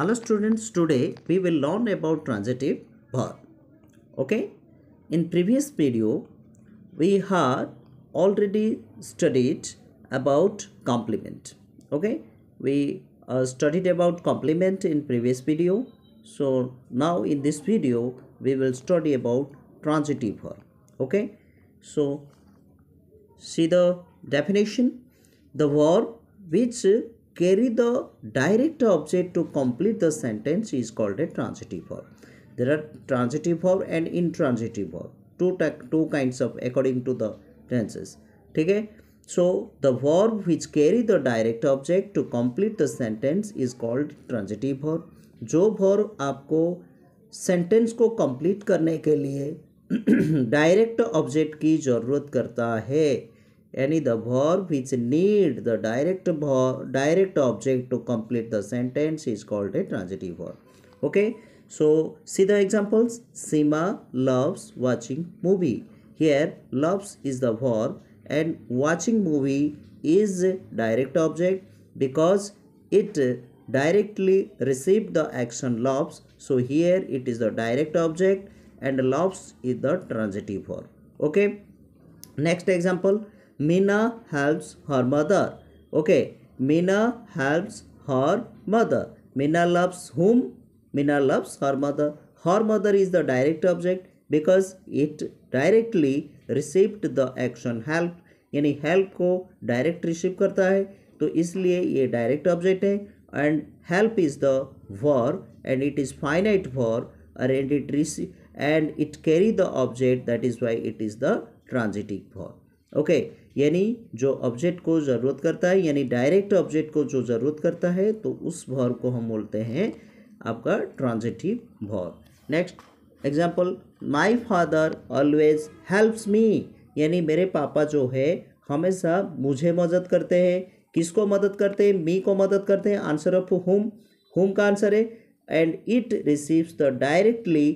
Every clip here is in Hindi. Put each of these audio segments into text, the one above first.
Hello students, today we will learn about transitive verb. Okay, in previous video we had already studied about complement. Okay, we uh, studied about complement in previous video. So now in this video we will study about transitive verb. Okay, so see the definition. The verb which carry the direct object to complete the sentence is called a transitive verb. There are transitive verb and intransitive verb. Two, two kinds of according to the tenses. Okay? So, the verb which carry the direct object to complete the sentence is called transitive verb. जो verb आपको सेंटेंस को कंप्लीट करने के लिए डायरेक्ट ऑब्जेक्ट की ज़रूरत करता है any the verb which need the direct direct object to complete the sentence is called a transitive verb okay so see the examples sima loves watching movie here loves is the verb and watching movie is direct object because it directly received the action loves so here it is the direct object and loves is the transitive verb okay next example Mina helps her mother. Okay, Mina helps her mother. Mina loves whom? Mina loves her mother. Her mother is the direct object because it directly received the action help यानी help को direct receive करता है तो इसलिए ये direct object है and help is the verb and it is finite verb and it receive and it carry the object that is why it is the transitive verb okay यानी जो ऑब्जेक्ट को ज़रूरत करता है यानी डायरेक्ट ऑब्जेक्ट को जो ज़रूरत करता है तो उस भर को हम बोलते हैं आपका transitive verb next example my father always helps me यानी मेरे पापा जो है हमेशा मुझे मदद करते हैं किसको मदद करते हैं मी को मदद करते हैं आंसर ऑफ होम होम का आंसर है and it receives the directly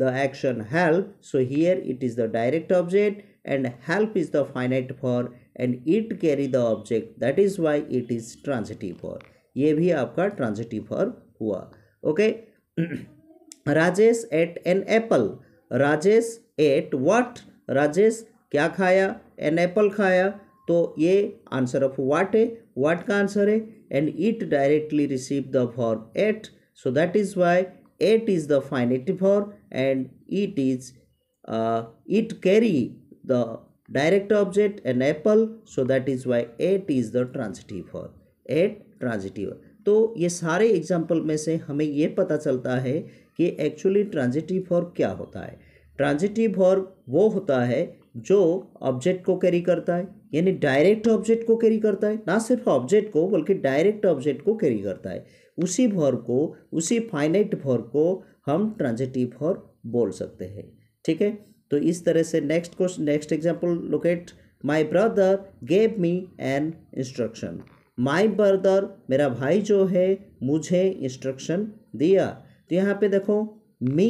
the action help so here it is the direct object and help is the finite फॉर and it carry the object that is why it is transitive फॉर ये भी आपका ट्रांजिटिव फॉर हुआ okay Rajesh ate an apple Rajesh ate what Rajesh क्या खाया एन एप्पल खाया तो ये आंसर ऑफ वाट है वाट का आंसर है and it directly receive the for ate so that is why ate is the finite for and it is it carry the direct object an apple so that is why it is the transitive verb it transitive तो ये सारे एग्जाम्पल में से हमें ये पता चलता है कि एक्चुअली ट्रांजिटिव वर्ब क्या होता है ट्रांजिटिव वर्ब वो होता है जो ऑब्जेक्ट को कैरी करता है यानी डायरेक्ट ऑब्जेक्ट को कैरी करता है ना सिर्फ ऑब्जेक्ट को बल्कि डायरेक्ट ऑब्जेक्ट को कैरी करता है उसी वर्ब को उसी फाइनाइट वर्ब को हम ट्रांजिटिव वर्ब बोल सकते हैं ठीक है तो इस तरह से next question next example look at my brother gave me an instruction my brother मेरा भाई जो है मुझे इंस्ट्रक्शन दिया तो यहाँ पे देखो मी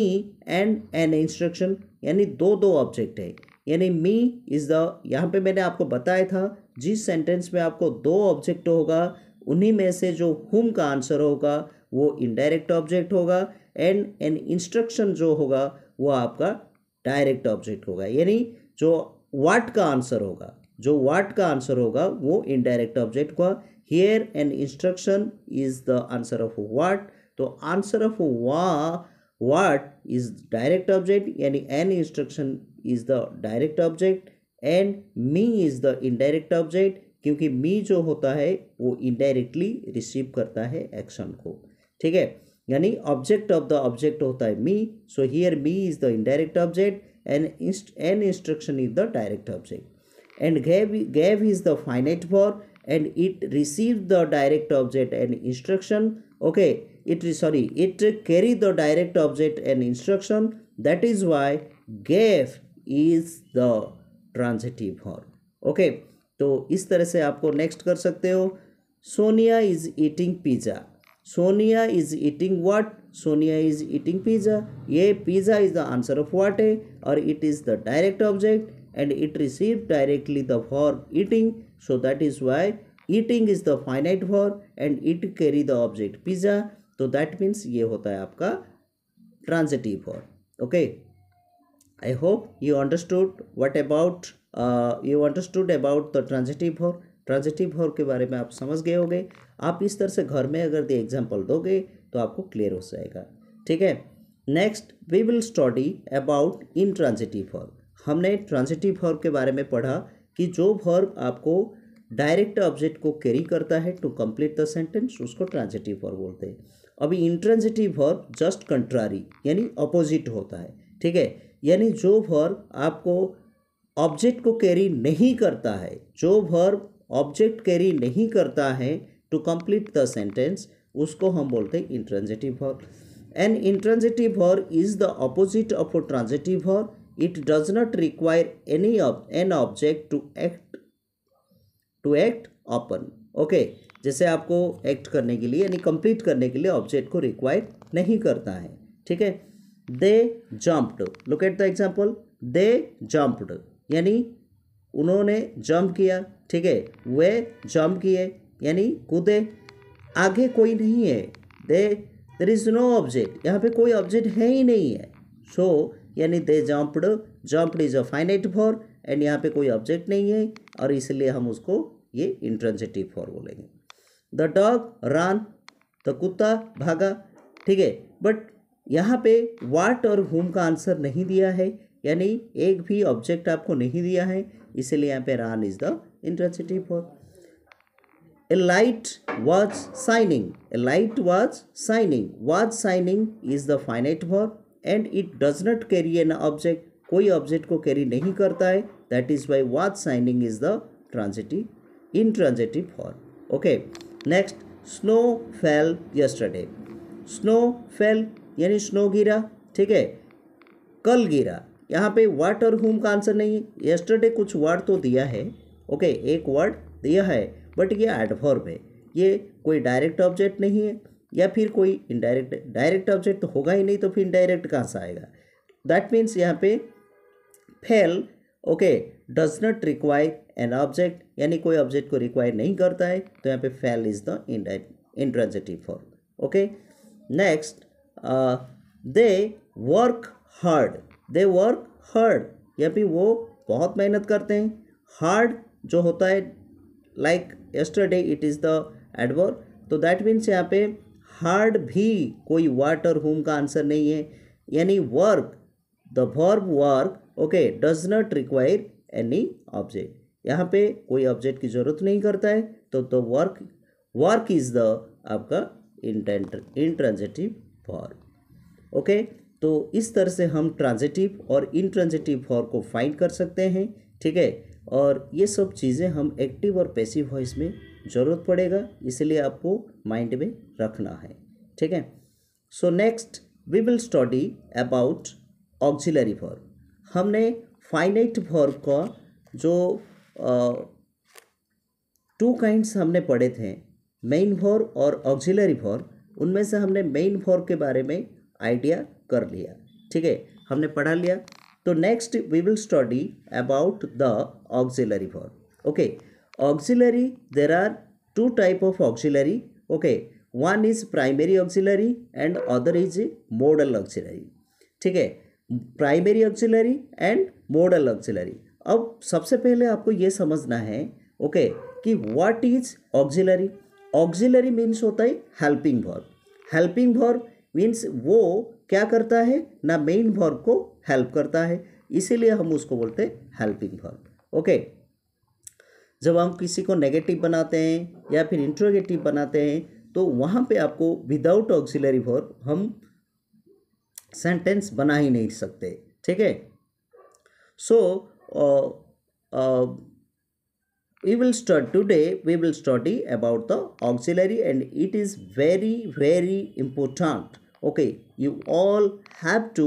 एंड एन इंस्ट्रक्शन यानी दो दो ऑब्जेक्ट है यानी मी इज़ द यहाँ पे मैंने आपको बताया था जिस सेंटेंस में आपको दो ऑब्जेक्ट होगा उन्हीं में से जो हुम का आंसर होगा वो इनडायरेक्ट ऑब्जेक्ट होगा एंड एन इंस्ट्रक्शन जो होगा वो आपका डायरेक्ट ऑब्जेक्ट होगा यानी जो वाट का आंसर होगा जो वाट का आंसर होगा वो इनडायरेक्ट ऑब्जेक्ट का here and instruction is the answer of what तो answer of what what is direct object यानी an instruction is the direct object and me is the indirect object क्योंकि मी जो होता है वो इनडायरेक्टली रिसीव करता है एक्शन को ठीक है यानी ऑब्जेक्ट ऑफ द ऑब्जेक्ट होता है me so here me is the indirect object and inst an instruction is the direct object and gave gave is the finite for and it receive the direct object and instruction okay it is sorry it carry the direct object and instruction that is why gave is the transitive for okay तो इस तरह से आपको नेक्स्ट कर सकते हो Sonia is eating pizza Sonia is eating what? Sonia is eating pizza. A pizza is the answer of what a or it is the direct object and it received directly the verb eating. So that is why eating is the finite verb and it carry the object pizza. So that means ये होता है आपका transitive verb. Okay. I hope you understood what about uh, you understood about the transitive verb. Transitive verb के बारे में आप समझ गए होंगे आप इस तरह से घर में अगर दे एग्जाम्पल दोगे तो आपको क्लियर हो जाएगा ठीक है next we will study about intransitive form हमने ट्रांजिटिव फॉर्म के बारे में पढ़ा कि जो वर्ब आपको डायरेक्ट ऑब्जेक्ट को कैरी करता है टू कंप्लीट द सेंटेंस उसको ट्रांजिटिव वर्ब बोलते हैं अभी इंट्रांजिटिव वर्ब जस्ट कंट्रारी यानी अपोजिट होता है ठीक है यानी जो वर्ब आपको ऑब्जेक्ट को कैरी नहीं करता है जो वर्ब ऑब्जेक्ट कैरी नहीं करता है टू कंप्लीट द सेंटेंस उसको हम बोलते हैं intransitive verb an intransitive verb is the opposite of a transitive verb it does not require any an object to act to act upon okay जैसे आपको एक्ट करने के लिए यानी कंप्लीट करने के लिए ऑब्जेक्ट को रिक्वायर नहीं करता है ठीक है they jumped look at the example they jumped यानी उन्होंने जम्प किया ठीक है वे जम्प किए यानी कूदे आगे कोई नहीं है they there is no object यहाँ पे कोई ऑब्जेक्ट है ही नहीं है सो so, यानी they jumped jumped is a finite फॉर एंड यहाँ पे कोई ऑब्जेक्ट नहीं है और इसलिए हम उसको ये इंट्रेंसिटिव फॉर बोलेंगे द डॉग रन द कुत्ता भागा ठीक है बट यहाँ पे वाट और हुम का आंसर नहीं दिया है यानी एक भी ऑब्जेक्ट आपको नहीं दिया है इसलिए यहाँ पे रान इज़ द इंट्रेंसिटिव फॉर a light was shining. A light was shining. Was shining is the finite verb and it does not carry an object. कोई ऑब्जेक्ट को कैरी नहीं करता है that is why which shining is the transitive intransitive फॉर okay next snow fell yesterday snow fell यानी स्नो गिरा ठीक है कल गिरा यहाँ पे वाट और होम का आंसर नहीं है यस्टरडे कुछ वर्ड तो दिया है ओके okay, एक वर्ड दिया है बट ये आर्ट फॉर्म है ये कोई डायरेक्ट ऑब्जेक्ट नहीं है या फिर कोई इनडायरेक्ट डायरेक्ट ऑब्जेक्ट तो होगा ही नहीं तो फिर इनडायरेक्ट कहाँ से आएगा दैट मीन्स यहाँ पे fell okay does not require an object यानी कोई ऑब्जेक्ट को रिक्वायर नहीं करता है तो यहाँ पे fell is the intransitive form okay next they work hard they work hard यहाँ पे वो बहुत मेहनत करते हैं हार्ड जो होता है like yesterday it is the adverb तो दैट मीन्स यहाँ पे हार्ड भी कोई वाट और होम का आंसर नहीं है यानी work the verb work okay does not require any object यहाँ पे कोई ऑब्जेक्ट की जरूरत नहीं करता है तो the work work is the आपका इंट्रांजेटिव फॉर्म ओके तो इस तरह से हम ट्रांजेटिव और इंट्रांजेटिव फॉर्म को फाइंड कर सकते हैं ठीक है और ये सब चीज़ें हम एक्टिव और पैसिव वॉइस में ज़रूरत पड़ेगा इसलिए आपको माइंड में रखना है ठीक है so next we will study about auxiliary verb हमने फाइनाइट वर्ब का जो टू काइंड्स हमने पढ़े थे मेन वर्ब और ऑक्जिलरी वर्ब उनमें से हमने मेन वर्ब के बारे में आइडिया कर लिया ठीक है हमने पढ़ा लिया तो next we will study about the auxiliary verb okay auxiliary there are two type of auxiliary okay one is primary auxiliary and other is modal auxiliary ठीक है primary auxiliary and modal auxiliary अब सबसे पहले आपको ये समझना है ओके okay, कि what is auxiliary auxiliary means होता है helping verb helping verb means वो क्या करता है ना मेन वर्ब को हेल्प करता है इसीलिए हम उसको बोलते हैं हेल्पिंग वर्ब ओके जब हम किसी को नेगेटिव बनाते हैं या फिर इंट्रोगेटिव बनाते हैं तो वहाँ पे आपको विदाउट ऑक्सिलरी वर्ब हम सेंटेंस बना ही नहीं सकते ठीक है सो we will start today we will study about the auxiliary and it is very very important okay you all have to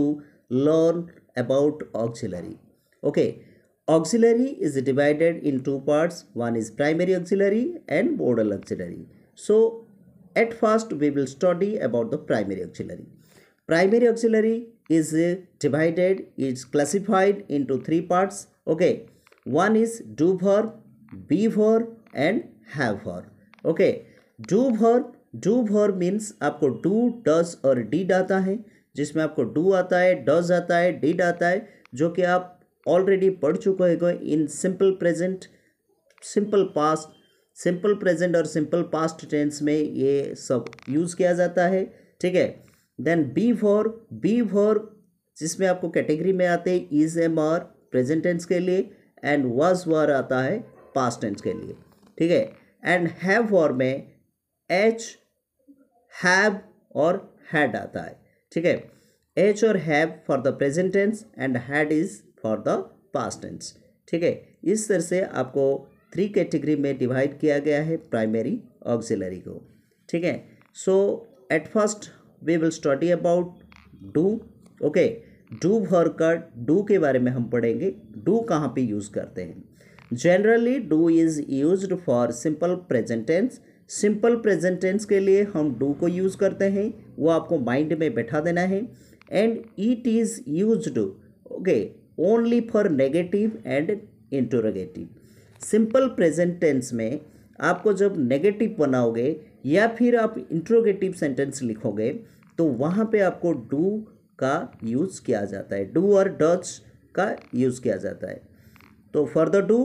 learn about auxiliary okay auxiliary is divided in two parts one is primary auxiliary and modal auxiliary so at first we will study about the primary auxiliary primary auxiliary is divided is classified into three parts okay one is do verb be verb and have verb okay do verb do फॉर मीन्स आपको डू डज और डीड आता है जिसमें आपको डू आता है डज आता है डीड आता है जो कि आप ऑलरेडी पढ़ चुके हो इन simple present simple past simple present और सिंपल पास्ट टेंस में ये सब यूज़ किया जाता है ठीक है then be for be for जिसमें आपको कैटेगरी में आते हैं is am are present tense के लिए एंड वाज वर आता है पास्ट टेंस के लिए ठीक है एंड हैव फॉर में एच हैव और हैड आता है ठीक है एच और हैव फॉर the present tense and had is for the past tense ठीक है इस तरह से आपको थ्री कैटेगरी में डिवाइड किया गया है प्राइमरी ऑक्सिलरी को ठीक है so at first we will study about do okay do verb का डू के बारे में हम पढ़ेंगे डू कहाँ पे यूज़ करते हैं generally do is use for simple present tense simple present tense के लिए हम डू को यूज़ करते हैं वो आपको माइंड में बैठा देना है and it is use okay only for negative and interrogative simple present tense में आपको जब नेगेटिव बनाओगे या फिर आप इंट्रोगेटिव सेंटेंस लिखोगे तो वहाँ पे आपको डू का यूज़ किया जाता है डू और डच का यूज़ किया जाता है तो फर्दर डू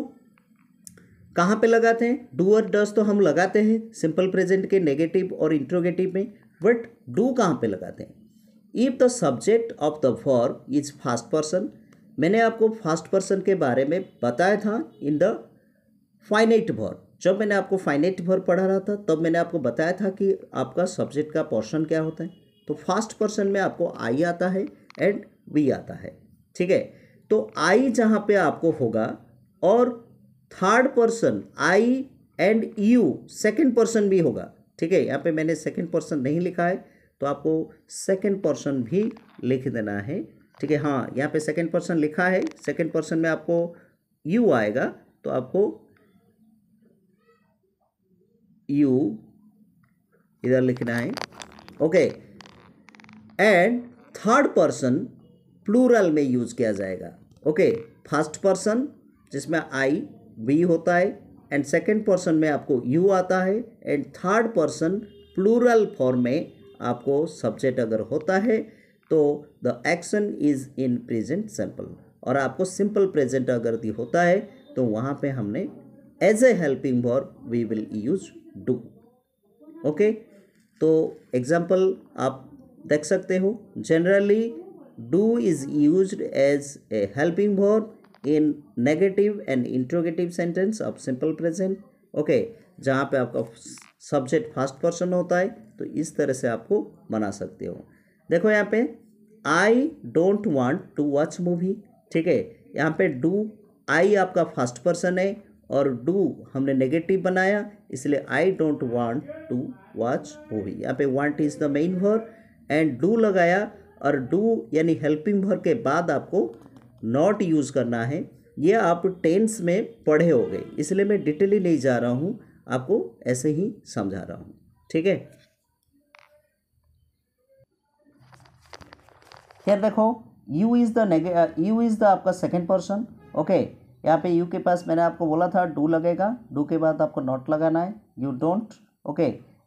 कहाँ पे लगाते हैं डू और डस तो हम लगाते हैं सिंपल प्रेजेंट के नेगेटिव और इंट्रोगेटिव में बट डू कहाँ पे लगाते हैं if the subject of the form is first person मैंने आपको फास्ट पर्सन के बारे में बताया था इन द फाइनेट वर्ब जब मैंने आपको फाइनेट भर पढ़ा रहा था तब मैंने आपको बताया था कि आपका सब्जेक्ट का पोर्शन क्या होता है तो फास्ट पर्सन में आपको आई आता है एंड वी आता है ठीक है तो आई जहाँ पे आपको होगा और third person I and you second person भी होगा ठीक है यहाँ पे मैंने सेकेंड पर्सन नहीं लिखा है तो आपको सेकेंड पर्सन भी लिख देना है ठीक है हाँ यहाँ पे सेकेंड पर्सन लिखा है सेकेंड पर्सन में आपको यू आएगा तो आपको यू इधर लिखना है okay and third person plural में यूज किया जाएगा ओके फर्स्ट पर्सन जिसमें आई वी होता है एंड सेकेंड पर्सन में आपको यू आता है and third person plural form में आपको सब्जेक्ट अगर होता है तो the action is in present simple और आपको सिंपल प्रेजेंट अगर दी होता है तो वहाँ पे हमने as a helping verb we will use do okay तो एग्जाम्पल आप देख सकते हो generally do is use as a helping verb in negative and interrogative sentence of simple present okay जहाँ पे आपका सब्जेक्ट फर्स्ट पर्सन होता है तो इस तरह से आपको बना सकते हो देखो यहाँ पे I don't want to watch movie ठीक है यहाँ पे डू आई आपका फर्स्ट पर्सन है और डू हमने नेगेटिव बनाया इसलिए I don't want to watch movie यहाँ पे want is the main word and do लगाया और डू यानी हेल्पिंग भर के बाद आपको नॉट यूज़ करना है ये आप टेंस में पढ़े हो गए इसलिए मैं डिटेली नहीं जा रहा हूँ आपको ऐसे ही समझा रहा हूँ ठीक है फिर देखो you is the you is the आपका सेकेंड पर्सन ओके यहाँ पे यू के पास मैंने आपको बोला था डू लगेगा डू के बाद आपको नॉट लगाना है यू डोंट ओके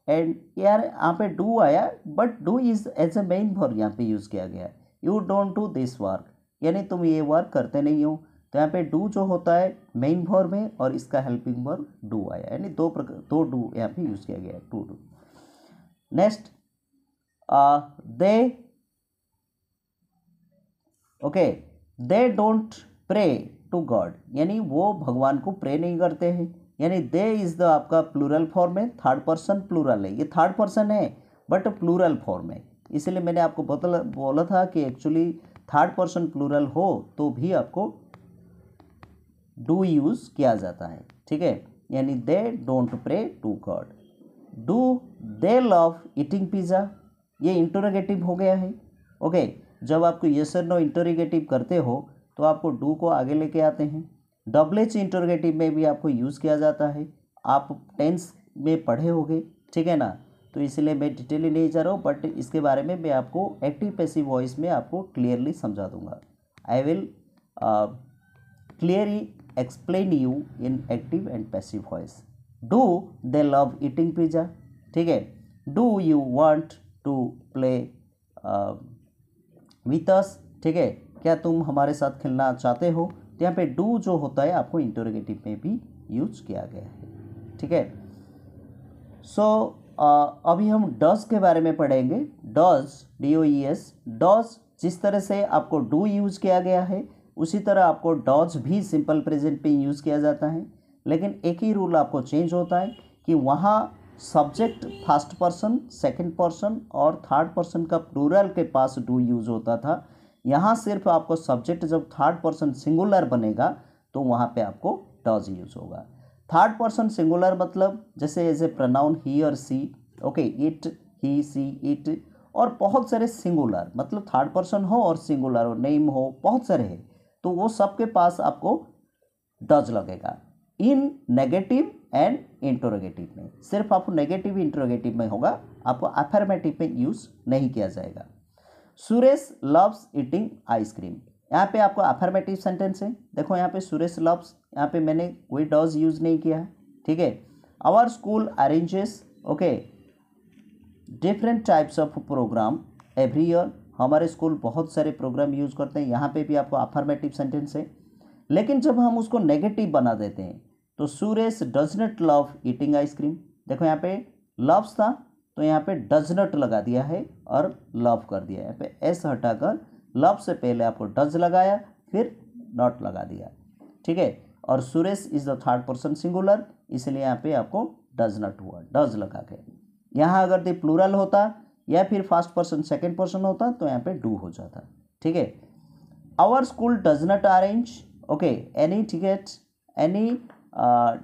एंड यार यहाँ पे डू आया but do is as a main for यहाँ पे यूज़ किया गया you don't do this work यानी तुम ये वर्क करते नहीं हो तो यहाँ पे डू जो होता है मेन भॉर में और इसका हेल्पिंग भॉर डू आया यानी दो प्रकार दो डू यहाँ पे यूज़ किया गया है to do next they okay they don't pray to God यानी वो भगवान को प्रे नहीं करते हैं यानी दे इज़ द आपका प्लूरल फॉर्म है थर्ड पर्सन प्लूरल है ये थर्ड पर्सन है बट प्लूरल फॉर्म है इसलिए मैंने आपको बोला था कि एक्चुअली थर्ड पर्सन प्लूरल हो तो भी आपको डू यूज़ किया जाता है ठीक है यानी they don't pray to God do they love eating pizza ये इंटरोगेटिव हो गया है ओके जब आपको ये सर नो इंटरोगेटिव करते हो तो आपको डू को आगे लेके आते हैं डबल एच इंटरोगेटिव में भी आपको यूज़ किया जाता है आप टेंस में पढ़े होगे ठीक है ना तो इसलिए मैं डिटेल नहीं जा रहा हूँ बट इसके बारे में मैं आपको एक्टिव पैसिव वॉइस में आपको क्लियरली समझा दूंगा I will clearly explain you in active and passive voice do they love eating pizza ठीक है do you want to play with us ठीक है क्या तुम हमारे साथ खेलना चाहते हो तो यहाँ पे डू जो होता है आपको इंटरोगेटिव में भी यूज किया गया है ठीक है सो अभी हम डज के बारे में पढ़ेंगे does D O E e S does जिस तरह से आपको डू यूज़ किया गया है उसी तरह आपको डॉज भी सिंपल प्रेजेंट पे यूज़ किया जाता है लेकिन एक ही रूल आपको चेंज होता है कि वहाँ subject first person second person और थर्ड पर्सन का प्लूरल के पास डू यूज़ होता था यहाँ सिर्फ आपको सब्जेक्ट जब थर्ड पर्सन सिंगुलर बनेगा तो वहाँ पे आपको डॉज यूज़ होगा थर्ड पर्सन सिंगुलर मतलब जैसे एज ए प्रनाउन ही और she okay it he she it और बहुत सारे सिंगुलर मतलब थर्ड पर्सन हो और सिंगुलर हो नेम हो बहुत सारे है तो वो सबके पास आपको डज लगेगा इन नेगेटिव एंड इंटरोगेटिव में सिर्फ आपको नेगेटिव इंटरोगेटिव में होगा आपको अफर्मेटिव में यूज़ नहीं किया जाएगा सुरेश लव्स ईटिंग आइसक्रीम यहाँ पे आपको अफर्मेटिव सेंटेंस है देखो यहाँ पे सुरेश लव्स यहाँ पे मैंने कोई डॉज यूज़ नहीं किया ठीक है our school arranges okay different types of program every year हमारे स्कूल बहुत सारे प्रोग्राम यूज़ करते हैं यहाँ पे भी आपको अफर्मेटिव सेंटेंस है लेकिन जब हम उसको नेगेटिव बना देते हैं तो Suresh does not love eating ice cream देखो यहाँ पे लव्स था तो यहाँ पे डज नॉट लगा दिया है और लव कर दिया है यहाँ पे एस हटाकर लव से पहले आपको डज लगाया फिर डॉट लगा दिया ठीक है और Suresh is the third person singular इसलिए यहाँ पे आपको डज नॉट हुआ डज लगा के यहाँ अगर दी प्लूरल होता या फिर फर्स्ट पर्सन सेकेंड पर्सन होता तो यहाँ पे डू हो जाता ठीक है our school does not arrange okay any ticket any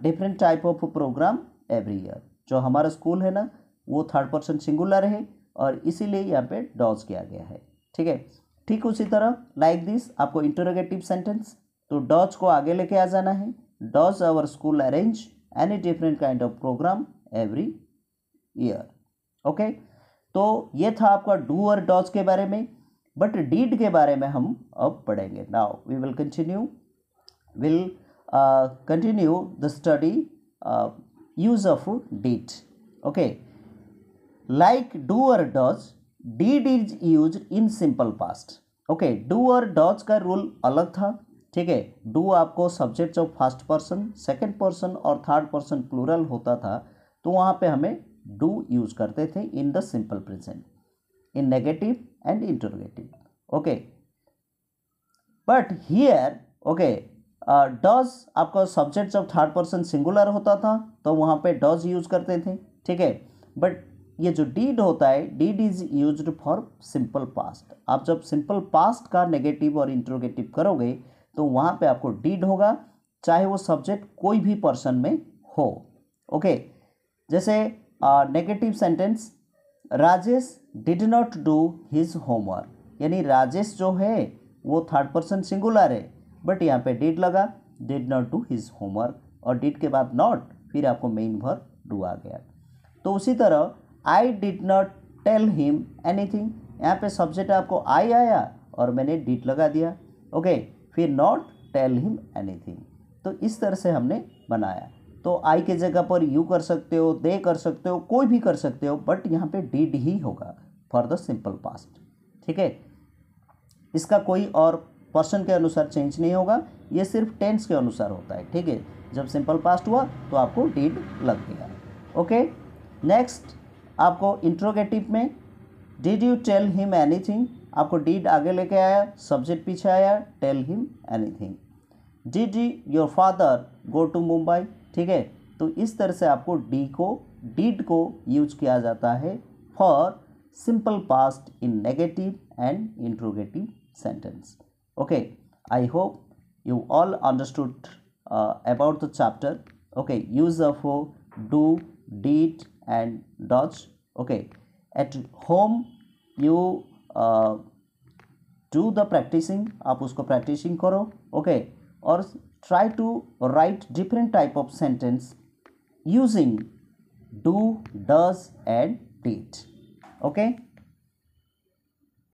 different type of program every year जो हमारा स्कूल है ना वो थर्ड पर्सन सिंगुलर है और इसीलिए यहाँ पे डॉज किया गया है ठीक है ठीक उसी तरह लाइक दिस आपको इंटरोगेटिव सेंटेंस तो डॉज को आगे लेके आ जाना है does our school arrange any different kind of program every year okay तो ये था आपका डू और डॉज के बारे में बट डीड के बारे में हम अब पढ़ेंगे now we will continue will continue the study use of did okay like do और does did is use in simple past okay do और डॉज का रूल अलग था ठीक है डू आपको subjects of first person second person और थर्ड पर्सन प्लूरल होता था तो वहाँ पे हमें डू यूज करते थे in the simple present in negative and interrogative okay but here okay does आपको subjects of third person singular होता था तो वहाँ पे डॉज यूज करते थे ठीक है बट ये जो डीड होता है did is use for simple past आप जब सिंपल पास्ट का नेगेटिव और इंट्रोगेटिव करोगे तो वहाँ पे आपको डीड होगा चाहे वो सब्जेक्ट कोई भी पर्सन में हो ओके जैसे negative sentence Rajesh did not do his homework यानी राजेश जो है वो थर्ड पर्सन सिंगुलर है बट यहाँ पे डिड लगा did not do his homework और डिड के बाद नॉट फिर आपको मेन भर डू आ गया तो उसी तरह I did not tell him anything यहाँ पर सब्जेक्ट आपको आई आया और मैंने डिट लगा दिया ओके फिर नॉट टेल हिम एनीथिंग तो इस तरह से हमने बनाया तो आई के जगह पर यू कर सकते हो दे कर सकते हो कोई भी कर सकते हो बट यहाँ पे डिड ही होगा फॉर द सिंपल पास्ट ठीक है इसका कोई और पर्सन के अनुसार चेंज नहीं होगा ये सिर्फ टेंस के अनुसार होता है ठीक है जब सिंपल पास्ट हुआ तो आपको डिड लग गया ओके नेक्स्ट आपको इंट्रोगेटिव में did you tell him anything आपको डिड आगे लेके आया सब्जेक्ट पीछे आया tell him anything did your father go to Mumbai ठीक है तो इस तरह से आपको डी को डिड को यूज किया जाता है for simple past in negative and interrogative sentence okay I hope you all understood about the chapter okay use use of do did and does okay at home you uh, do the practicing आप practicing karo okay Or try to write different type of sentence using do does and did okay